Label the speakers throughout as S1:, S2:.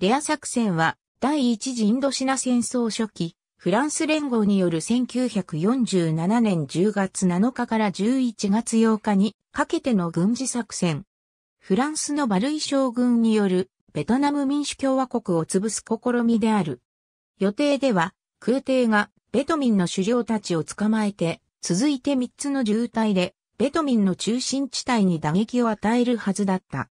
S1: レア作戦は、第一次インドシナ戦争初期、フランス連合による1947年10月7日から11月8日にかけての軍事作戦。フランスのバルイ将軍によるベトナム民主共和国を潰す試みである。予定では空挺がベトミンの首領たちを捕まえて、続いて3つの渋滞でベトミンの中心地帯に打撃を与えるはずだった。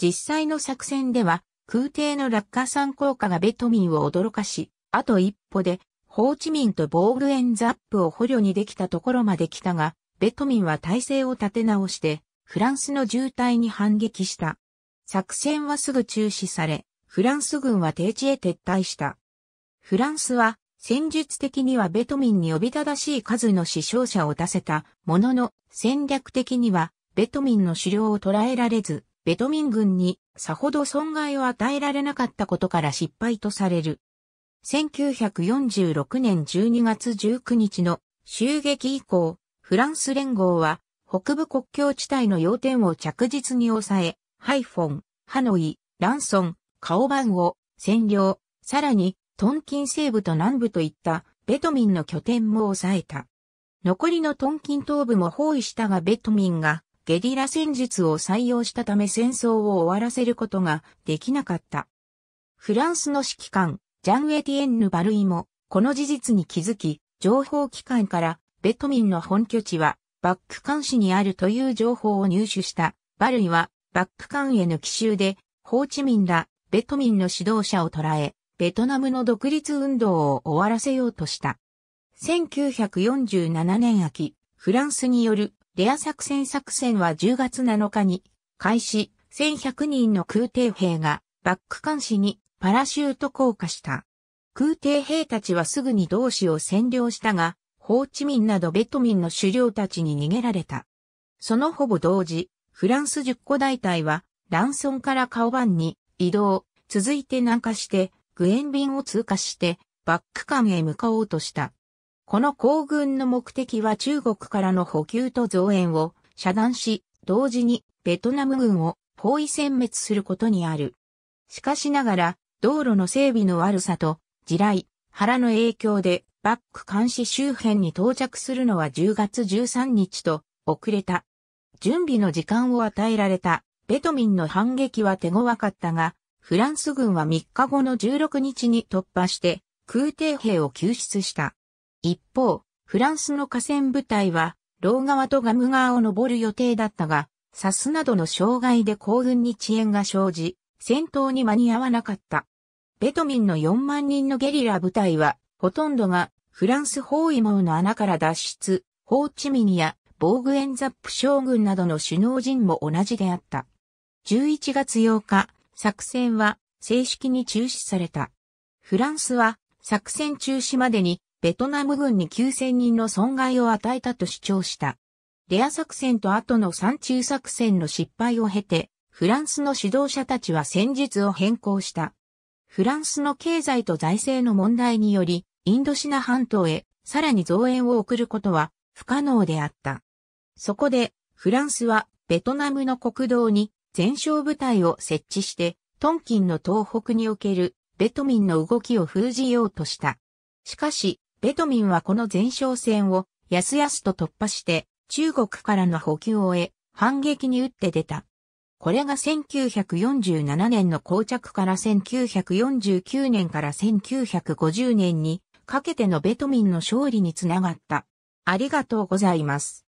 S1: 実際の作戦では、空挺の落下山効果がベトミンを驚かし、あと一歩で、ホーチミンとボールエンザップを捕虜にできたところまで来たが、ベトミンは体勢を立て直して、フランスの渋滞に反撃した。作戦はすぐ中止され、フランス軍は低地へ撤退した。フランスは、戦術的にはベトミンにおびただしい数の死傷者を出せたものの、戦略的にはベトミンの狩猟を捉えられず、ベトミン軍にさほど損害を与えられなかったことから失敗とされる。1946年12月19日の襲撃以降、フランス連合は北部国境地帯の要点を着実に抑え、ハイフォン、ハノイ、ランソン、カオバンを占領、さらにトンキン西部と南部といったベトミンの拠点も抑えた。残りのトンキン東部も包囲したがベトミンがゲリラ戦術を採用したため戦争を終わらせることができなかった。フランスの指揮官、ジャン・エティエンヌ・バルイも、この事実に気づき、情報機関からベトミンの本拠地はバックカン市にあるという情報を入手した。バルイはバックカンへの奇襲で、ホーチミンらベトミンの指導者を捕らえ、ベトナムの独立運動を終わらせようとした。1947年秋、フランスによるレア作戦作戦は10月7日に開始、1100人の空挺兵がバック監視にパラシュート降下した。空挺兵たちはすぐに同志を占領したが、ホーチミンなどベトミンの狩猟たちに逃げられた。そのほぼ同時、フランス10個大隊は、ランソンからカオバンに移動、続いて南下して、グエンビンを通過して、バック艦へ向かおうとした。この行軍の目的は中国からの補給と増援を遮断し、同時にベトナム軍を包囲殲滅することにある。しかしながら、道路の整備の悪さと、地雷、腹の影響で、バック監視周辺に到着するのは10月13日と、遅れた。準備の時間を与えられた、ベトミンの反撃は手強かったが、フランス軍は3日後の16日に突破して、空挺兵を救出した。一方、フランスの河川部隊は、ロー川とガム川を登る予定だったが、サスなどの障害で行軍に遅延が生じ、戦闘に間に合わなかった。ベトミンの4万人のゲリラ部隊は、ほとんどがフランス包囲網の穴から脱出、ホーチミニやボーグエンザップ将軍などの首脳陣も同じであった。11月8日、作戦は正式に中止された。フランスは作戦中止までにベトナム軍に9000人の損害を与えたと主張した。レア作戦と後の山中作戦の失敗を経て、フランスの指導者たちは戦術を変更した。フランスの経済と財政の問題により、インドシナ半島へさらに増援を送ることは不可能であった。そこで、フランスはベトナムの国道に全勝部隊を設置して、トンキンの東北におけるベトミンの動きを封じようとした。しかし、ベトミンはこの前哨戦をやすやすと突破して中国からの補給を終え反撃に打って出た。これが1947年の膠着から1949年から1950年にかけてのベトミンの勝利につながった。ありがとうございます。